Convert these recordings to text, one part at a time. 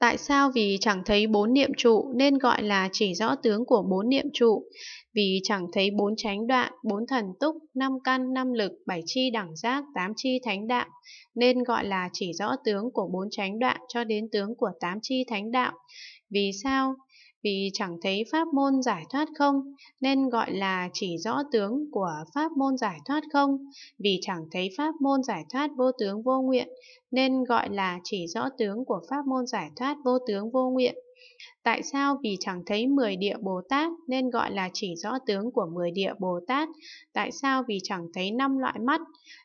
Tại sao vì chẳng thấy bốn niệm trụ nên gọi là chỉ rõ tướng của bốn niệm trụ? Vì chẳng thấy bốn chánh đoạn, bốn thần túc, năm căn, năm lực, bảy chi đẳng giác, tám chi thánh đạo, nên gọi là chỉ rõ tướng của bốn chánh đoạn cho đến tướng của tám chi thánh đạo. Vì sao? vì chẳng thấy pháp môn giải thoát không nên gọi là chỉ rõ tướng của pháp môn giải thoát không vì chẳng thấy pháp môn giải thoát vô tướng vô nguyện nên gọi là chỉ rõ tướng của pháp môn giải thoát vô tướng vô nguyện Tại sao vì chẳng thấy 10 địa Bồ Tát nên gọi là chỉ rõ tướng của 10 địa Bồ Tát? Tại sao vì chẳng thấy năm loại mắt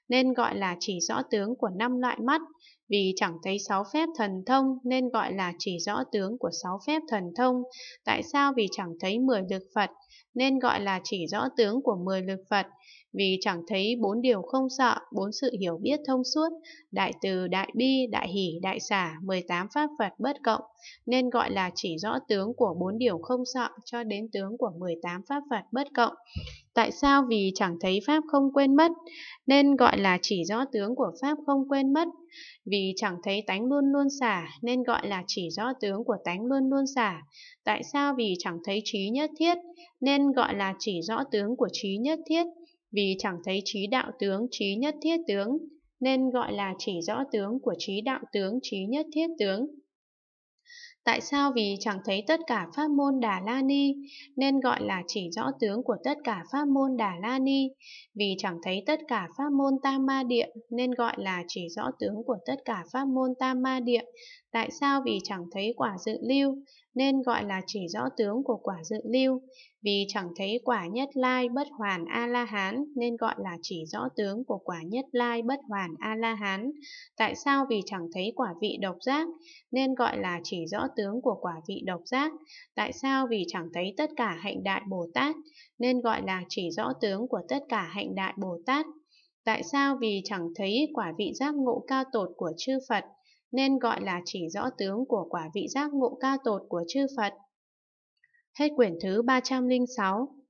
nên gọi là chỉ rõ tướng của năm loại mắt? Vì chẳng thấy sáu phép thần thông nên gọi là chỉ rõ tướng của sáu phép thần thông. Tại sao vì chẳng thấy 10 lực Phật nên gọi là chỉ rõ tướng của 10 lực Phật? Vì chẳng thấy bốn điều không sợ, bốn sự hiểu biết thông suốt, đại từ, đại bi, đại hỷ, đại xả, 18 pháp Phật bất cộng, nên gọi là là chỉ rõ tướng của bốn điều không sợ cho đến tướng của 18 pháp Phật bất cộng. Tại sao vì chẳng thấy Pháp không quên mất, nên gọi là chỉ rõ tướng của Pháp không quên mất. Vì chẳng thấy tánh luôn luôn xả, nên gọi là chỉ rõ tướng của tánh luôn luôn xả. Tại sao vì chẳng thấy trí nhất thiết, nên gọi là chỉ rõ tướng của trí nhất thiết. Vì chẳng thấy trí đạo tướng, trí nhất thiết tướng, nên gọi là chỉ rõ tướng của trí đạo tướng, trí nhất thiết tướng. Tại sao vì chẳng thấy tất cả pháp môn Đà La Ni, nên gọi là chỉ rõ tướng của tất cả pháp môn Đà La Ni, vì chẳng thấy tất cả pháp môn Tam Ma Điện nên gọi là chỉ rõ tướng của tất cả pháp môn Tam Ma Điện tại sao vì chẳng thấy quả dự lưu, nên gọi là chỉ rõ tướng của quả dự lưu, vì chẳng thấy quả nhất lai bất hoàn A-la-hán, nên gọi là chỉ rõ tướng của quả nhất lai bất hoàn A-la-hán, tại sao vì chẳng thấy quả vị độc giác, nên gọi là chỉ rõ tướng của quả vị độc giác, tại sao vì chẳng thấy tất cả hạnh đại Bồ Tát, nên gọi là chỉ rõ tướng của tất cả hạnh đại Bồ Tát. Tại sao vì chẳng thấy quả vị giác ngộ cao tột của chư Phật, nên gọi là chỉ rõ tướng của quả vị giác ngộ cao tột của chư Phật. Hết quyển thứ 306